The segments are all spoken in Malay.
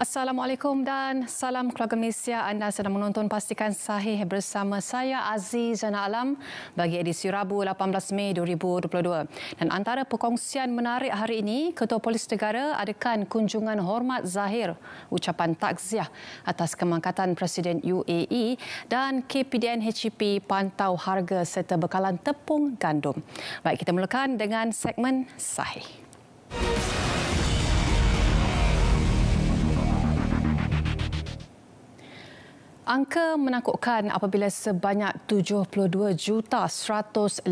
Assalamualaikum dan salam keluarga Malaysia. Anda sedang menonton Pastikan Sahih bersama saya Aziz Zana Alam bagi edisi Rabu 18 Mei 2022. Dan antara perkongsian menarik hari ini, Ketua Polis Negara adakan kunjungan hormat zahir ucapan takziah atas kemangkatan Presiden UAE dan KPDN HEP pantau harga serta bekalan tepung gandum. Baik, kita mulakan dengan segmen Sahih. Sahih. angka menakutkan apabila sebanyak 72 juta 151,022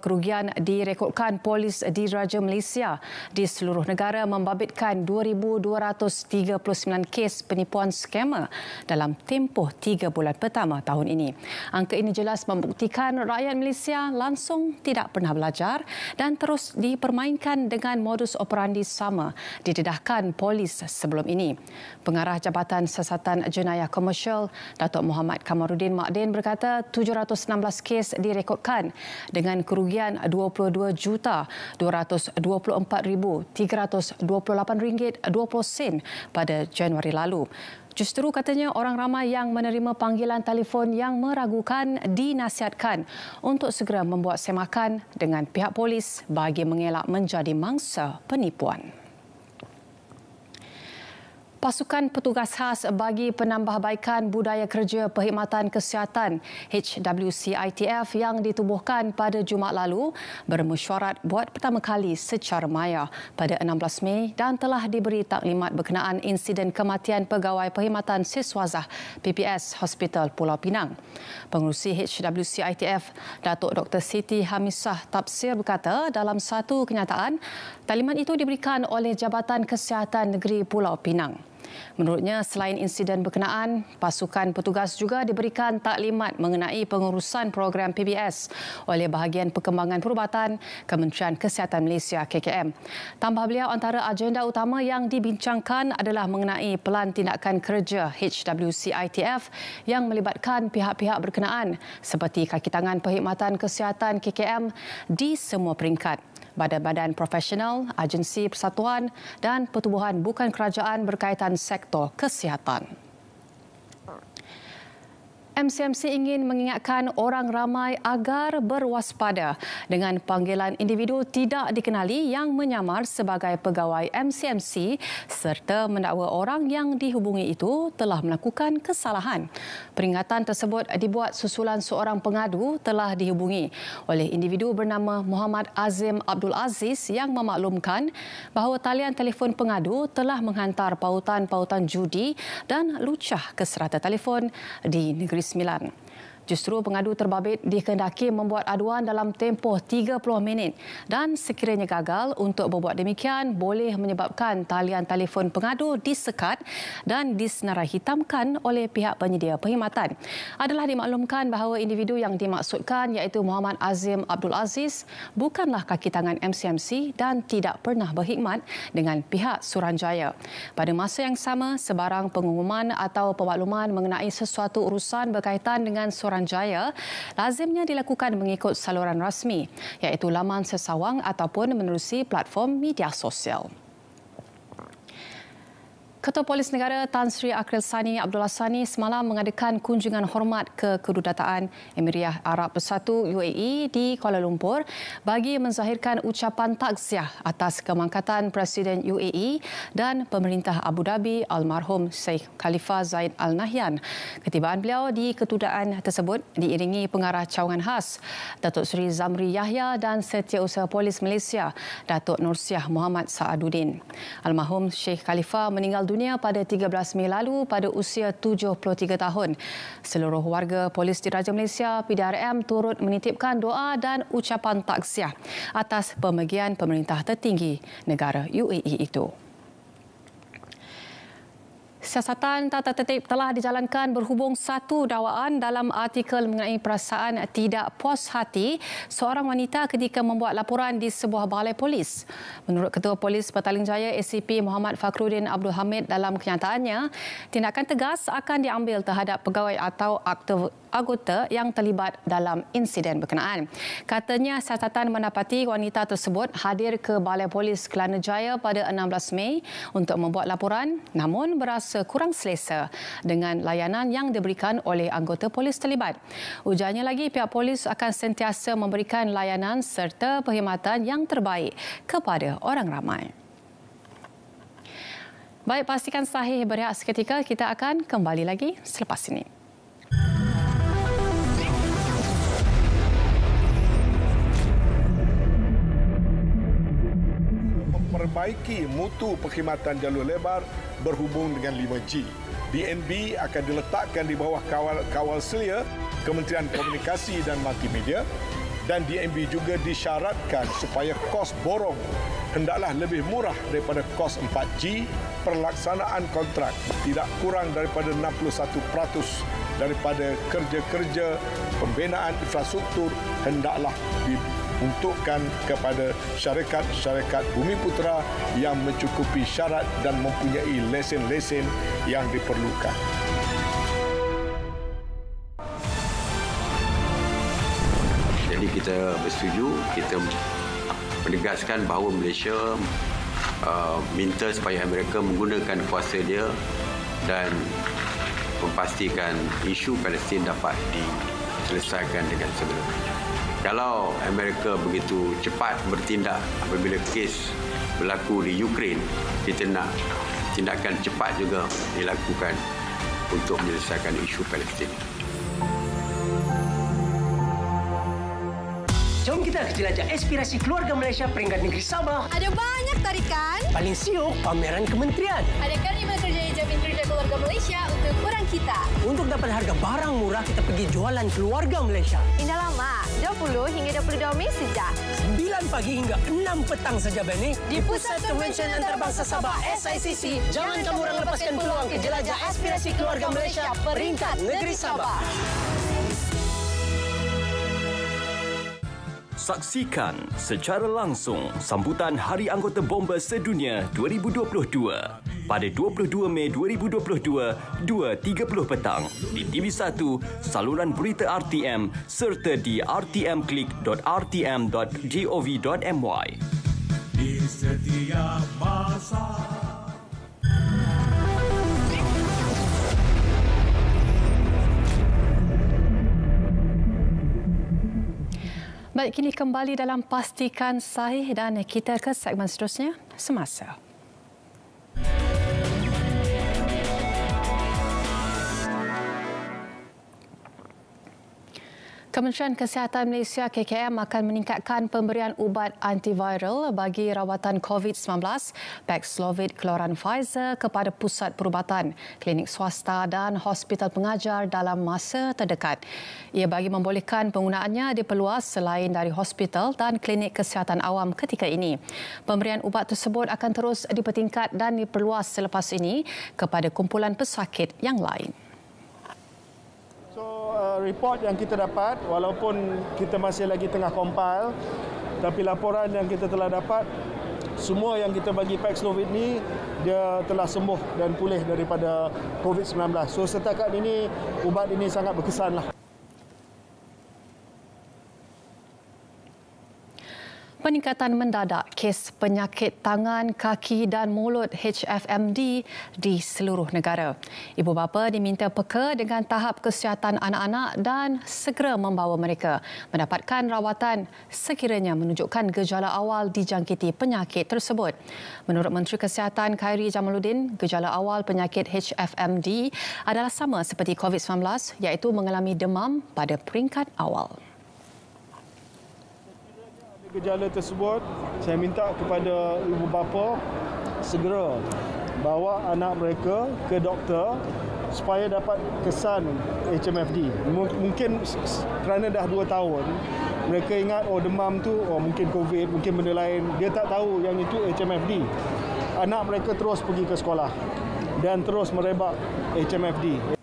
kerugian direkodkan polis di Raja Malaysia di seluruh negara membabitkan 2239 kes penipuan skema dalam tempoh tiga bulan pertama tahun ini. Angka ini jelas membuktikan rakyat Malaysia langsung tidak pernah belajar dan terus dipermainkan dengan modus operandi sama didedahkan polis sebelum ini. Pengarah Jabatan Siasatan Jenayah Komersial Datuk Muhammad Kamarudin Makdin berkata 716 kes direkodkan dengan kerugian 22 juta 224,328 ringgit 20 pada Januari lalu. Justeru katanya orang ramai yang menerima panggilan telefon yang meragukan dinasihatkan untuk segera membuat semakan dengan pihak polis bagi mengelak menjadi mangsa penipuan pasukan petugas khas bagi penambahbaikan budaya kerja perkhidmatan kesihatan HWCITF yang ditubuhkan pada Jumaat lalu bermesyuarat buat pertama kali secara maya pada 16 Mei dan telah diberi taklimat berkenaan insiden kematian pegawai perkhidmatan Siswazah PPS Hospital Pulau Pinang. Pengurusi HWCITF Datuk Dr. Siti Hamisah Tafsir berkata dalam satu kenyataan, taklimat itu diberikan oleh Jabatan Kesihatan Negeri Pulau Pinang. Pinang. Menurutnya, selain insiden berkenaan, pasukan petugas juga diberikan taklimat mengenai pengurusan program PBS oleh Bahagian Perkembangan Perubatan Kementerian Kesihatan Malaysia KKM. Tambah beliau antara agenda utama yang dibincangkan adalah mengenai pelan tindakan kerja HWCITF yang melibatkan pihak-pihak berkenaan seperti kakitangan perkhidmatan kesihatan KKM di semua peringkat badan-badan profesional, agensi persatuan dan pertubuhan bukan kerajaan berkaitan sektor kesihatan. MCMC ingin mengingatkan orang ramai agar berwaspada dengan panggilan individu tidak dikenali yang menyamar sebagai pegawai MCMC serta mendakwa orang yang dihubungi itu telah melakukan kesalahan. Peringatan tersebut dibuat susulan seorang pengadu telah dihubungi oleh individu bernama Muhammad Azim Abdul Aziz yang memaklumkan bahawa talian telefon pengadu telah menghantar pautan-pautan judi dan lucah ke serata telefon di negeri müsli Justru pengadu terbabit dikehendaki membuat aduan dalam tempoh 30 minit dan sekiranya gagal untuk berbuat demikian boleh menyebabkan talian telefon pengadu disekat dan disenarai hitamkan oleh pihak penyedia perkhidmatan. Adalah dimaklumkan bahawa individu yang dimaksudkan iaitu Muhammad Azim Abdul Aziz bukanlah kaki tangan MCMC dan tidak pernah berkhidmat dengan pihak Suranjaya. Pada masa yang sama, sebarang pengumuman atau pemakluman mengenai sesuatu urusan berkaitan dengan Suranjaya Saluran lazimnya dilakukan mengikut saluran rasmi iaitu laman sesawang ataupun menerusi platform media sosial. Ketua Polis Negara Tan Sri Akhil Sani Abdullah Sani semalam mengadakan kunjungan hormat ke Kedudataan Emiriah Arab Bersatu UAE di Kuala Lumpur bagi menzahirkan ucapan takziah atas kemangkatan Presiden UAE dan pemerintah Abu Dhabi almarhum Sheikh Khalifa Zaid Al Nahyan. Ketibaan beliau di kedudukan tersebut diiringi pengarah cawangan khas Datuk Sri Zamri Yahya dan Setiausaha Polis Malaysia Datuk Nursiah Muhammad Saaduddin. Almarhum Sheikh Khalifa meninggal dunia dunia pada 13 Mei lalu pada usia 73 tahun. Seluruh warga Polis Diraja Malaysia PDRM turut menitipkan doa dan ucapan takziah atas pemegian pemerintah tertinggi negara UAE itu. Siasatan tata tertib telah dijalankan berhubung satu dakwaan dalam artikel mengenai perasaan tidak puas hati seorang wanita ketika membuat laporan di sebuah balai polis. Menurut Ketua Polis Petaling Jaya ACP Muhammad Fakrudin Abdul Hamid dalam kenyataannya, tindakan tegas akan diambil terhadap pegawai atau aktor anggota yang terlibat dalam insiden berkenaan. Katanya siasatan mendapati wanita tersebut hadir ke Balai Polis Kelana Jaya pada 16 Mei untuk membuat laporan namun berasa kurang selesa dengan layanan yang diberikan oleh anggota polis terlibat. Ujarnya lagi pihak polis akan sentiasa memberikan layanan serta perkhidmatan yang terbaik kepada orang ramai. Baik, pastikan sahih berehat seketika. Kita akan kembali lagi selepas ini. memperbaiki mutu perkhidmatan jalur lebar berhubung dengan 5G. DNB akan diletakkan di bawah kawal, kawal selia Kementerian Komunikasi dan Multimedia dan DNB juga disyaratkan supaya kos borong hendaklah lebih murah daripada kos 4G perlaksanaan kontrak tidak kurang daripada 61% daripada kerja-kerja pembinaan infrastruktur hendaklah dibuat diperuntukkan kepada syarikat-syarikat Bumi Putra yang mencukupi syarat dan mempunyai lesen-lesen yang diperlukan. Jadi kita bersetuju, kita menegaskan bahawa Malaysia uh, minta supaya Amerika menggunakan kuasa dia dan memastikan isu Palestin dapat diselesaikan dengan segera. Kalau Amerika begitu cepat bertindak apabila kes berlaku di Ukraine, kita nak tindakan cepat juga dilakukan untuk menyelesaikan isu Palestin. Jom kita jelajah aspirasi keluarga Malaysia peringkat negeri Sabah. Ada banyak tarikan. Paling siuk, pameran kementerian. Ada karima kerja jamin kerja keluarga Malaysia untuk kurang kita. Untuk dapat harga barang murah, kita pergi jualan keluarga Malaysia. Indah lama. Jom berdomi sejak 9 pagi hingga 6 petang saja Benny di Pusat Convention Antarabangsa Sabah SICC. Jangan kamu orang lepaskan peluang kejelajah aspirasi keluarga Malaysia peringkat negeri Sabah. Saksikan secara langsung sambutan Hari Anggota Bomba Sedunia 2022 pada 22 Mei 2022, 2.30 petang di TV1, saluran berita RTM serta di rtmclick.rtm.gov.my. Di setiap masa. Baik, kini kembali dalam pastikan sahih dan kita ke segmen seterusnya semasa. Thank you. Kementerian Kesihatan Malaysia KKM akan meningkatkan pemberian ubat antiviral bagi rawatan COVID-19 Paxlovid Keluaran Pfizer kepada pusat perubatan, klinik swasta dan hospital pengajar dalam masa terdekat. Ia bagi membolehkan penggunaannya diperluas selain dari hospital dan klinik kesihatan awam ketika ini. Pemberian ubat tersebut akan terus dipertingkat dan diperluas selepas ini kepada kumpulan pesakit yang lain. Eh, report yang kita dapat walaupun kita masih lagi tengah compile tapi laporan yang kita telah dapat semua yang kita bagi Paxlovid ni dia telah sembuh dan pulih daripada COVID-19. So setakat ini ubat ini sangat berkesan lah. peningkatan mendadak kes penyakit tangan, kaki dan mulut HFMD di seluruh negara. Ibu bapa diminta peka dengan tahap kesihatan anak-anak dan segera membawa mereka mendapatkan rawatan sekiranya menunjukkan gejala awal dijangkiti penyakit tersebut. Menurut Menteri Kesihatan Khairi Jamaluddin, gejala awal penyakit HFMD adalah sama seperti COVID-19 iaitu mengalami demam pada peringkat awal gejala tersebut, saya minta kepada ibu bapa segera bawa anak mereka ke doktor supaya dapat kesan HMFD. mungkin kerana dah 2 tahun, mereka ingat oh demam tu oh mungkin covid, mungkin benda lain. Dia tak tahu yang itu HMFD. Anak mereka terus pergi ke sekolah dan terus merebak HMFD.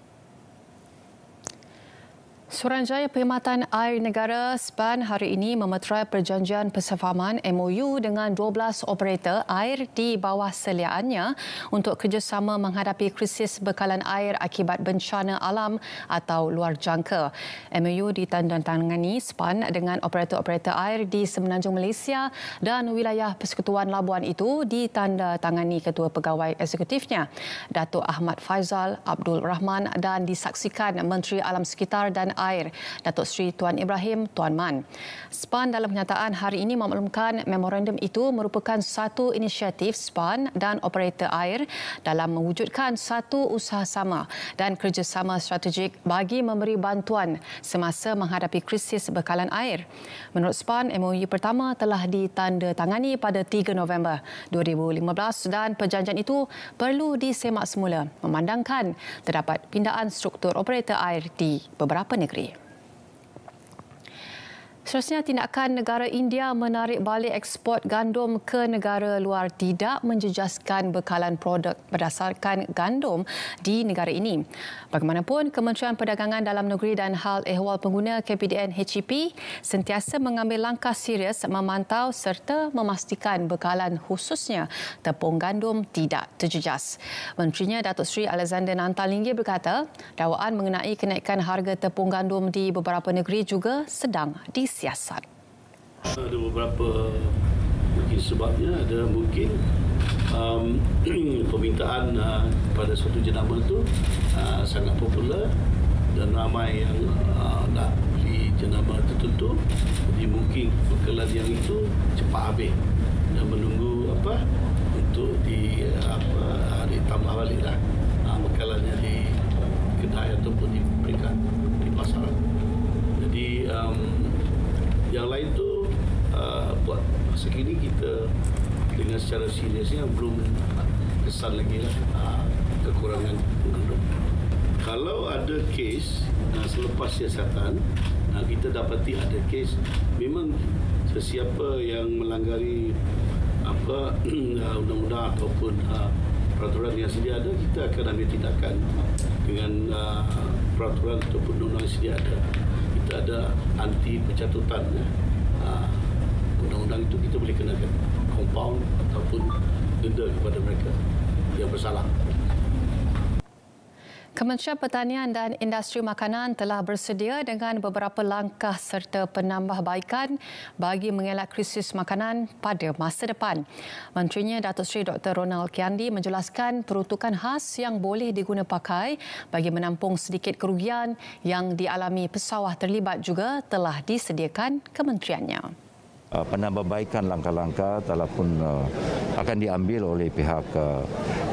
Suruhanjaya Perkhidmatan Air Negara SPAN hari ini memeterai perjanjian persefahaman MOU dengan 12 operator air di bawah seliaannya untuk kerjasama menghadapi krisis bekalan air akibat bencana alam atau luar jangka. MOU ditandatangani SPAN dengan operator-operator air di Semenanjung Malaysia dan wilayah Persekutuan Labuan itu ditandatangani Ketua Pegawai Eksekutifnya, Dato' Ahmad Faizal Abdul Rahman dan disaksikan Menteri Alam Sekitar dan Air Air, Datuk Seri Tuan Ibrahim Tuan Man. SPAN dalam kenyataan hari ini memaklumkan memorandum itu merupakan satu inisiatif SPAN dan operator air dalam mewujudkan satu usaha sama dan kerjasama strategik bagi memberi bantuan semasa menghadapi krisis bekalan air. Menurut SPAN, MOU pertama telah ditandatangani pada 3 November 2015 dan perjanjian itu perlu disemak semula memandangkan terdapat pindaan struktur operator air di beberapa negeri. Seterusnya, tindakan negara India menarik balik ekspor gandum ke negara luar tidak menjejaskan bekalan produk berdasarkan gandum di negara ini. Bagaimanapun, Kementerian Perdagangan Dalam Negeri dan Hal Ehwal Pengguna KPDN HEP sentiasa mengambil langkah serius memantau serta memastikan bekalan khususnya tepung gandum tidak terjejas. Menterinya Datuk Sri Alexander Nantalingge berkata, dakwaan mengenai kenaikan harga tepung gandum di beberapa negeri juga sedang di siasat. Ada beberapa mungkin sebabnya ada mungkin um, permintaan uh, pada suatu jenama itu uh, sangat popular dan ramai yang uh, nak beli jenama tertentu jadi mungkin bekalan yang itu cepat habis dan menunggu apa untuk di uh, apa hari tambah baliklah uh, bekalannya lah. uh, di kedai ataupun di pekan di pasaran jadi um, yang lain tu uh, buat masa kini kita dengan secara seriusnya belum kesan lagi lah uh, kekurangan penduduk. Kalau ada kes uh, selepas siasatan, uh, kita dapati ada kes memang sesiapa yang melanggari apa uh, undang-undang ataupun uh, peraturan yang sedia ada kita akan ambil tindakan dengan uh, peraturan ataupun undang-undang yang sedia ada tidak ada anti pencatutan ya. undang-undang itu kita boleh kenakan compound ataupun denda kepada mereka yang bersalah Kementerian Pertanian dan Industri Makanan telah bersedia dengan beberapa langkah serta penambahbaikan bagi mengelak krisis makanan pada masa depan. Menterinya Datuk Seri Dr. Ronald Kiandi menjelaskan peruntukan khas yang boleh diguna pakai bagi menampung sedikit kerugian yang dialami pesawah terlibat juga telah disediakan kementeriannya. Uh, penambahbaikan langkah-langkah ataupun uh, akan diambil oleh pihak uh,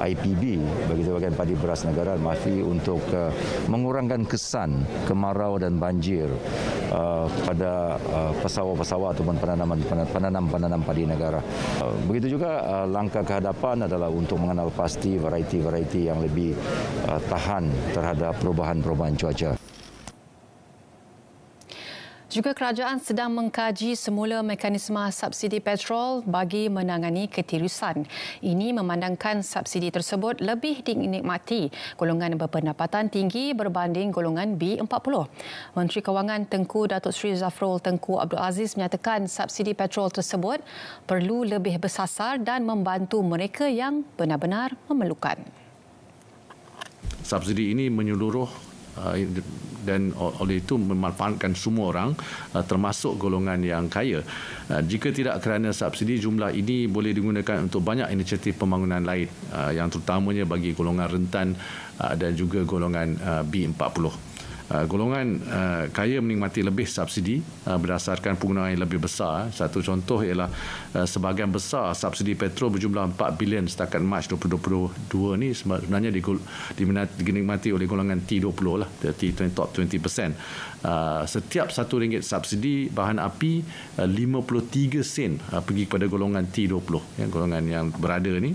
IPB bagi sebagian padi beras negara mafi untuk mengurangkan kesan kemarau dan banjir pada pesawat-pesawat uh, ataupun penanaman-penanam padi negara. begitu juga langkah kehadapan adalah untuk mengenal pasti variety-variety yang lebih tahan terhadap perubahan-perubahan cuaca. Juga kerajaan sedang mengkaji semula mekanisme subsidi petrol bagi menangani ketirusan. Ini memandangkan subsidi tersebut lebih dinikmati golongan berpendapatan tinggi berbanding golongan B40. Menteri Kewangan Tengku Datuk Seri Zafrul Tengku Abdul Aziz menyatakan subsidi petrol tersebut perlu lebih bersasar dan membantu mereka yang benar-benar memerlukan. Subsidi ini menyeluruh dan ah, oleh itu memanfaatkan semua orang ah, termasuk golongan yang kaya. Ah, jika tidak kerana subsidi jumlah ini boleh digunakan untuk banyak inisiatif pembangunan lain yang terutamanya bagi golongan rentan dan juga golongan B40 uh, golongan uh, kaya menikmati lebih subsidi uh, berdasarkan penggunaan yang lebih besar. Satu contoh ialah uh, sebahagian besar subsidi petrol berjumlah 4 bilion setakat Mac 2022 ni sebenarnya dinikmati oleh golongan T20 lah, T20 top 20%. Uh, setiap satu ringgit subsidi bahan api uh, 53 sen uh, pergi kepada golongan T20, ya, golongan yang berada ni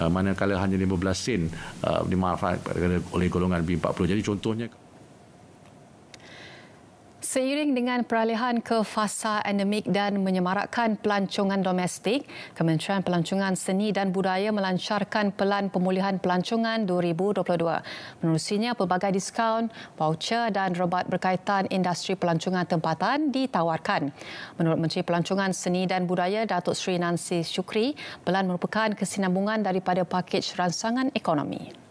manakala hanya 15 sen uh, dimanfaatkan oleh golongan B40. Jadi contohnya Seiring dengan peralihan ke fasa endemik dan menyemarakkan pelancongan domestik, Kementerian Pelancongan Seni dan Budaya melancarkan Pelan Pemulihan Pelancongan 2022. Menerusinya, pelbagai diskaun, voucher dan rebat berkaitan industri pelancongan tempatan ditawarkan. Menurut Menteri Pelancongan Seni dan Budaya, Datuk Sri Nancy Syukri, pelan merupakan kesinambungan daripada paket ransangan ekonomi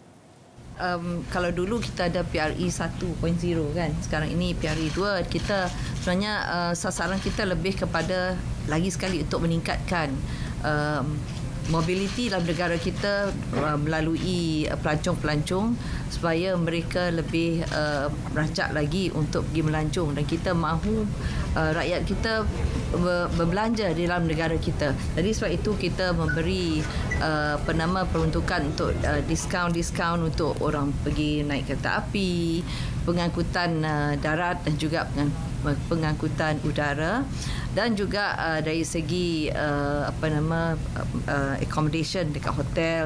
um, kalau dulu kita ada PRE 1.0 kan sekarang ini PRE 2 kita sebenarnya uh, sasaran kita lebih kepada lagi sekali untuk meningkatkan um, mobiliti dalam negara kita uh, melalui uh, pelancong-pelancong supaya mereka lebih uh, rancak lagi untuk pergi melancong dan kita mahu uh, rakyat kita berbelanja di dalam negara kita. Jadi sebab itu kita memberi uh, penama peruntukan untuk uh, diskaun-diskaun uh, untuk orang pergi naik kereta api, pengangkutan uh, darat dan juga pengangkutan pengangkutan udara dan juga uh, dari segi uh, apa nama uh, accommodation dekat hotel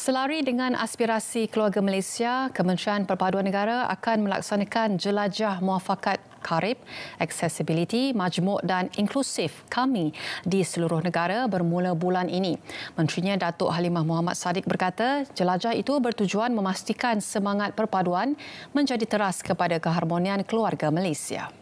Selari dengan aspirasi keluarga Malaysia, Kementerian Perpaduan Negara akan melaksanakan jelajah muafakat Karib, Accessibility, Majmuk dan Inklusif kami di seluruh negara bermula bulan ini. Menterinya Datuk Halimah Muhammad Sadiq berkata, jelajah itu bertujuan memastikan semangat perpaduan menjadi teras kepada keharmonian keluarga Malaysia.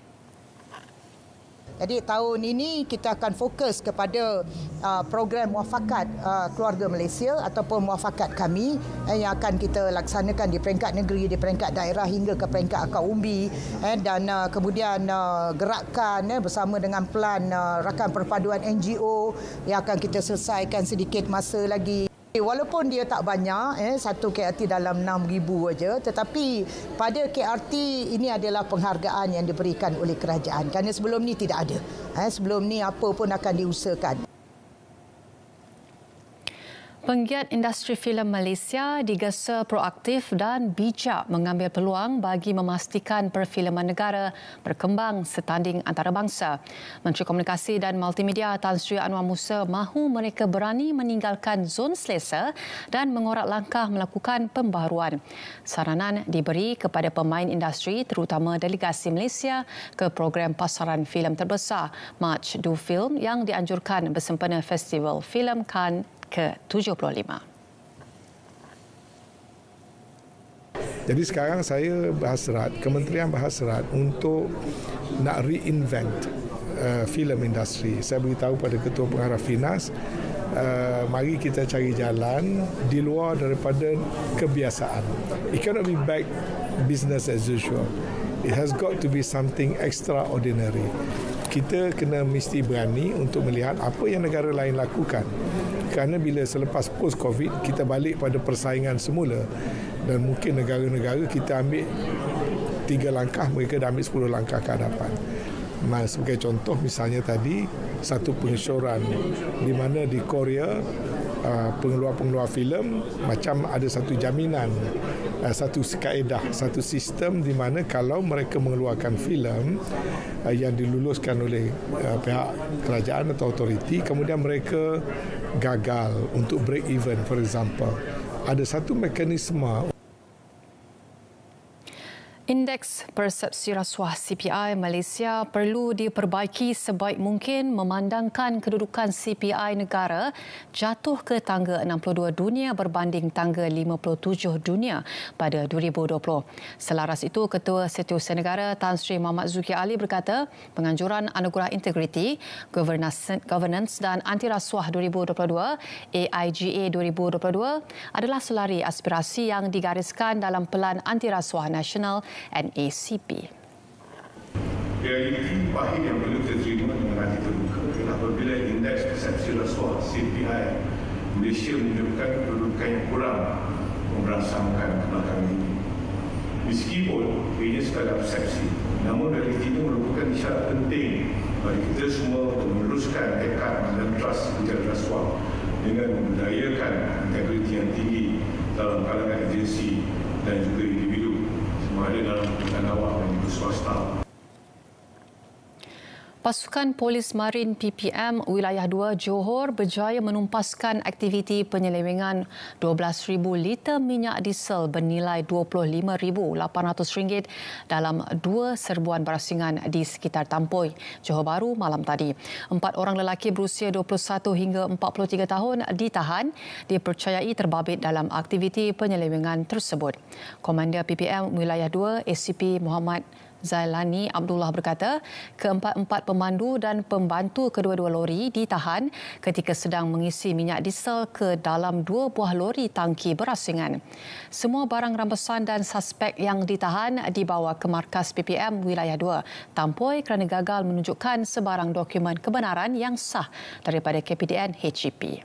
Jadi tahun ini kita akan fokus kepada uh, program muafakat uh, keluarga Malaysia ataupun muafakat kami eh, yang akan kita laksanakan di peringkat negeri, di peringkat daerah hingga ke peringkat akar umbi eh, dan uh, kemudian uh, gerakan eh, bersama dengan pelan uh, rakan perpaduan NGO yang akan kita selesaikan sedikit masa lagi. Eh, walaupun dia tak banyak, eh, satu KRT dalam 6,000 aja, tetapi pada KRT ini adalah penghargaan yang diberikan oleh kerajaan kerana sebelum ni tidak ada. Eh, sebelum ni apa pun akan diusahakan. Penggiat industri filem Malaysia digesa proaktif dan bijak mengambil peluang bagi memastikan perfilman negara berkembang setanding antarabangsa. Menteri Komunikasi dan Multimedia Tan Sri Anwar Musa mahu mereka berani meninggalkan zon selesa dan mengorak langkah melakukan pembaharuan. Saranan diberi kepada pemain industri terutama delegasi Malaysia ke program pasaran filem terbesar March Do Film yang dianjurkan bersempena Festival Film Cannes ke-75. Jadi sekarang saya berhasrat, Kementerian berhasrat untuk nak reinvent uh, film industri. Saya beritahu pada Ketua Pengarah Finas, uh, mari kita cari jalan di luar daripada kebiasaan. It cannot be back business as usual. It has got to be something extraordinary. Kita kena mesti berani untuk melihat apa yang negara lain lakukan kerana bila selepas post covid kita balik pada persaingan semula dan mungkin negara-negara kita ambil tiga langkah mereka dah ambil sepuluh langkah ke hadapan Nah, sebagai contoh misalnya tadi satu pengesoran di mana di Korea ah, pengeluar-pengeluar filem macam ada satu jaminan ah, satu kaedah satu sistem di mana kalau mereka mengeluarkan filem ah, yang diluluskan oleh pihak kerajaan atau otoriti kemudian mereka gagal untuk break even for example ada satu mekanisme Indeks Persepsi Rasuah CPI Malaysia perlu diperbaiki sebaik mungkin memandangkan kedudukan CPI negara jatuh ke tangga 62 dunia berbanding tangga 57 dunia pada 2020. Selaras itu, Ketua Setiausaha Negara Tan Sri Muhammad Zuki Ali berkata penganjuran Anugerah Integriti, Governance dan Anti Rasuah 2022, AIGA 2022 adalah selari aspirasi yang digariskan dalam Pelan Anti Rasuah Nasional and ACP. Realiti pahit yang perlu kita terima dengan hati terbuka ialah apabila indeks persepsi rasuah CPI Malaysia menunjukkan kedudukan yang kurang memberangsangkan kebakaran ini. Meskipun ini sekadar persepsi, namun dari ini merupakan isyarat penting bagi kita semua untuk meneruskan tekad dan trust kejayaan rasuah dengan memberdayakan integriti yang tinggi dalam kalangan しました。pasukan polis marin PPM wilayah 2 Johor berjaya menumpaskan aktiviti penyelewengan 12,000 liter minyak diesel bernilai RM25,800 dalam dua serbuan berasingan di sekitar Tampoi, Johor Bahru malam tadi. Empat orang lelaki berusia 21 hingga 43 tahun ditahan dipercayai terbabit dalam aktiviti penyelewengan tersebut. Komander PPM wilayah 2 ACP Muhammad Zailani Abdullah berkata, keempat-empat pemandu dan pembantu kedua-dua lori ditahan ketika sedang mengisi minyak diesel ke dalam dua buah lori tangki berasingan. Semua barang rampasan dan suspek yang ditahan dibawa ke markas PPM Wilayah 2, tampoi kerana gagal menunjukkan sebarang dokumen kebenaran yang sah daripada KPDN HGP.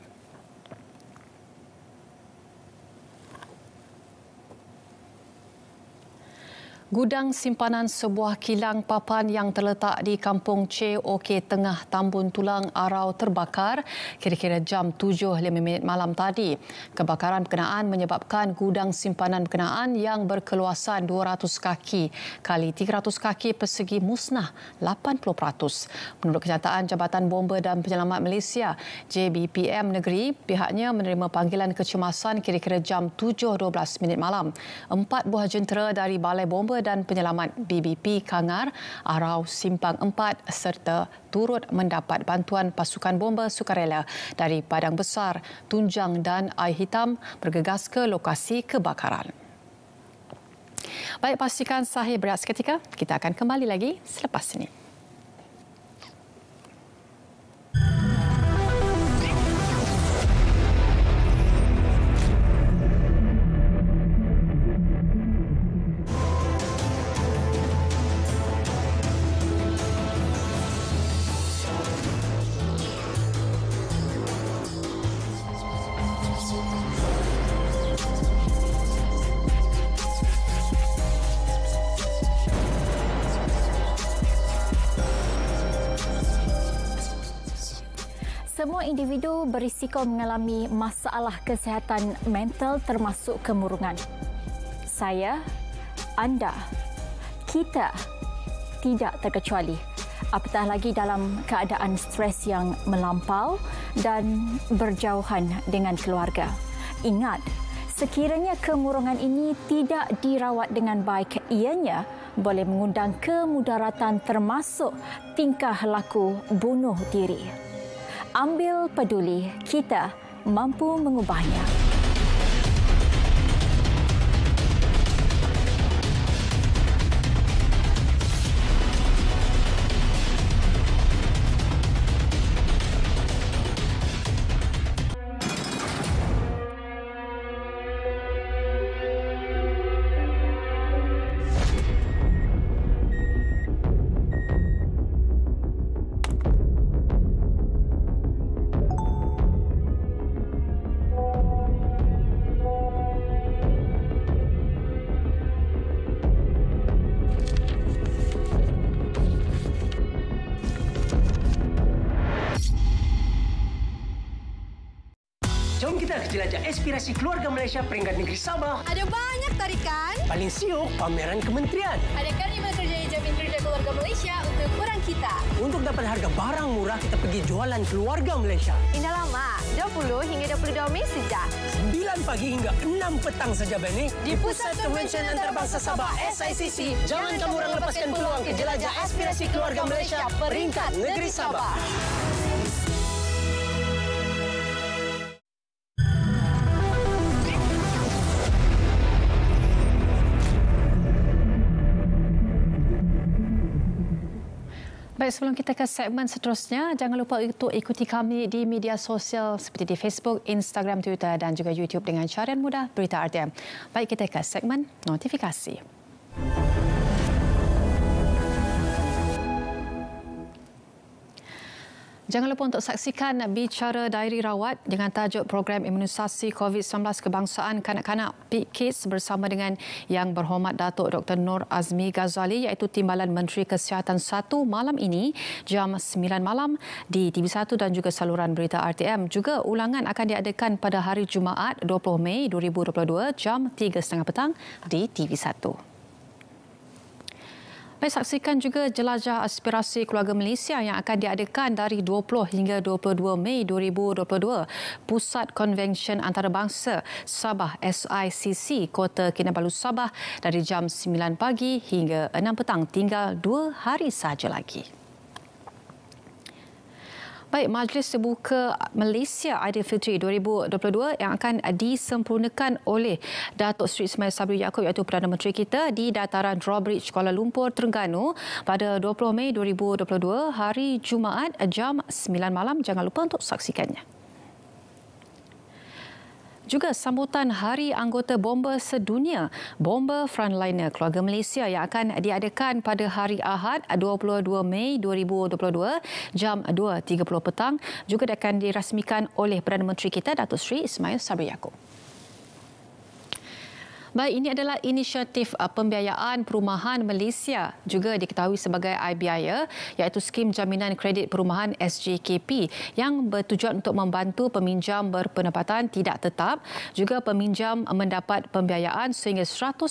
Gudang simpanan sebuah kilang papan yang terletak di Kampung C OK Tengah Tambun Tulang Arau terbakar kira-kira jam 7.5 malam tadi. Kebakaran berkenaan menyebabkan gudang simpanan berkenaan yang berkeluasan 200 kaki kali 300 kaki persegi musnah 80%. Menurut kenyataan Jabatan Bomba dan Penyelamat Malaysia JBPM Negeri, pihaknya menerima panggilan kecemasan kira-kira jam 7.12 malam. Empat buah jentera dari Balai Bomba dan penyelamat BBP Kangar, Arau Simpang 4 serta turut mendapat bantuan pasukan bomba sukarela dari Padang Besar, Tunjang dan Air Hitam bergegas ke lokasi kebakaran. Baik, pastikan sahih berat seketika. Kita akan kembali lagi selepas ini. individu berisiko mengalami masalah kesihatan mental termasuk kemurungan. Saya, anda, kita tidak terkecuali. Apatah lagi dalam keadaan stres yang melampau dan berjauhan dengan keluarga. Ingat, sekiranya kemurungan ini tidak dirawat dengan baik, ianya boleh mengundang kemudaratan termasuk tingkah laku bunuh diri. Ambil peduli, kita mampu mengubahnya. aspirasi keluarga Malaysia peringkat negeri Sabah. Ada banyak tarikan. Paling siuk pameran kementerian. Ada karima kerja jamin kerja keluarga Malaysia untuk orang kita. Untuk dapat harga barang murah, kita pergi jualan keluarga Malaysia. Indah lama, 20 hingga 22 Mei saja. 9 pagi hingga 6 petang saja, Benny. Di Pusat Convention Antarabangsa Sabah, SICC. Jangan kamu orang lepaskan peluang kejelajah aspirasi keluarga Malaysia peringkat negeri Sabah. Baik, sebelum kita ke segmen seterusnya, jangan lupa untuk ikuti kami di media sosial seperti di Facebook, Instagram, Twitter dan juga YouTube dengan carian mudah Berita RTM. Baik, kita ke segmen notifikasi. Jangan lupa untuk saksikan bicara Dairi Rawat dengan tajuk program imunisasi COVID-19 kebangsaan kanak-kanak Big Kids bersama dengan yang berhormat Datuk Dr. Nur Azmi Ghazali iaitu Timbalan Menteri Kesihatan 1 malam ini jam 9 malam di TV1 dan juga saluran berita RTM. Juga ulangan akan diadakan pada hari Jumaat 20 Mei 2022 jam 3.30 petang di TV1. Baik, saksikan juga jelajah aspirasi keluarga Malaysia yang akan diadakan dari 20 hingga 22 Mei 2022 Pusat Konvensyen Antarabangsa Sabah SICC Kota Kinabalu Sabah dari jam 9 pagi hingga 6 petang tinggal 2 hari sahaja lagi. Baik, Majlis Terbuka Malaysia Aidilfitri 2022 yang akan disempurnakan oleh Datuk Seri Ismail Sabri Yaakob iaitu Perdana Menteri kita di dataran Drawbridge Kuala Lumpur, Terengganu pada 20 Mei 2022 hari Jumaat jam 9 malam. Jangan lupa untuk saksikannya. Juga sambutan Hari Anggota Bomber Sedunia, Bomber Frontliner Keluarga Malaysia yang akan diadakan pada hari Ahad 22 Mei 2022 jam 2.30 petang juga akan dirasmikan oleh Perdana Menteri kita Datuk Seri Ismail Sabri Yaakob. Baik, ini adalah inisiatif uh, pembiayaan perumahan Malaysia juga diketahui sebagai iBiaya iaitu skim jaminan kredit perumahan SJKP yang bertujuan untuk membantu peminjam berpendapatan tidak tetap juga peminjam mendapat pembiayaan sehingga 100%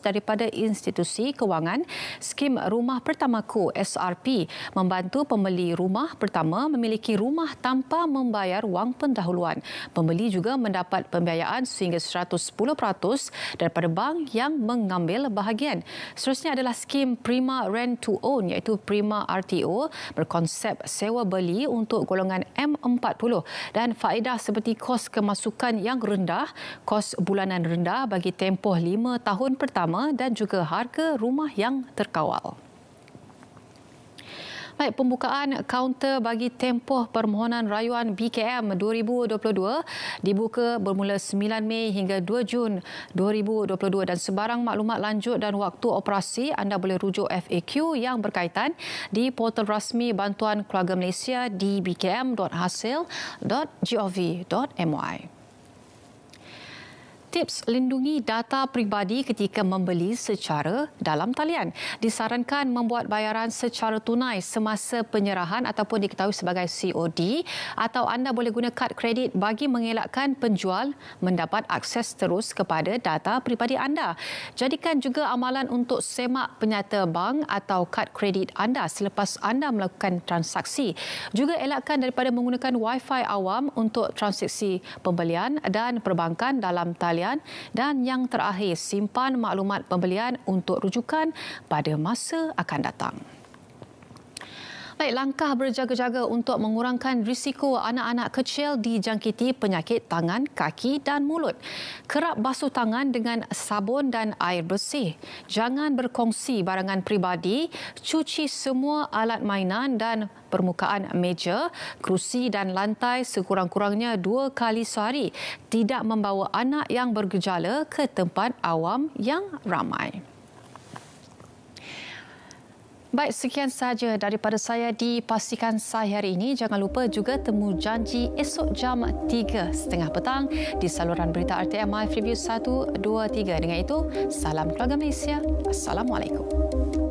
daripada institusi kewangan skim rumah pertamaku SRP membantu pembeli rumah pertama memiliki rumah tanpa membayar wang pendahuluan. Pembeli juga mendapat pembiayaan sehingga 110% daripada bank yang mengambil bahagian. Seterusnya adalah skim Prima Rent to Own iaitu Prima RTO berkonsep sewa beli untuk golongan M40 dan faedah seperti kos kemasukan yang rendah, kos bulanan rendah bagi tempoh 5 tahun pertama dan juga harga rumah yang terkawal. Baik, pembukaan kaunter bagi tempoh permohonan rayuan BKM 2022 dibuka bermula 9 Mei hingga 2 Jun 2022 dan sebarang maklumat lanjut dan waktu operasi anda boleh rujuk FAQ yang berkaitan di portal rasmi Bantuan Keluarga Malaysia di bkm.hasil.gov.my tips lindungi data pribadi ketika membeli secara dalam talian. Disarankan membuat bayaran secara tunai semasa penyerahan ataupun diketahui sebagai COD atau anda boleh guna kad kredit bagi mengelakkan penjual mendapat akses terus kepada data pribadi anda. Jadikan juga amalan untuk semak penyata bank atau kad kredit anda selepas anda melakukan transaksi. Juga elakkan daripada menggunakan Wi-Fi awam untuk transaksi pembelian dan perbankan dalam talian pembelian dan yang terakhir simpan maklumat pembelian untuk rujukan pada masa akan datang. Baik, langkah berjaga-jaga untuk mengurangkan risiko anak-anak kecil dijangkiti penyakit tangan, kaki dan mulut. Kerap basuh tangan dengan sabun dan air bersih. Jangan berkongsi barangan peribadi, cuci semua alat mainan dan permukaan meja, kerusi dan lantai sekurang-kurangnya dua kali sehari. Tidak membawa anak yang bergejala ke tempat awam yang ramai. Baik, sekian sahaja daripada saya di Pastikan Sahih hari ini. Jangan lupa juga temu janji esok jam 3.30 petang di saluran berita RTM Live Review 1, 2, Dengan itu, salam keluarga Malaysia. Assalamualaikum.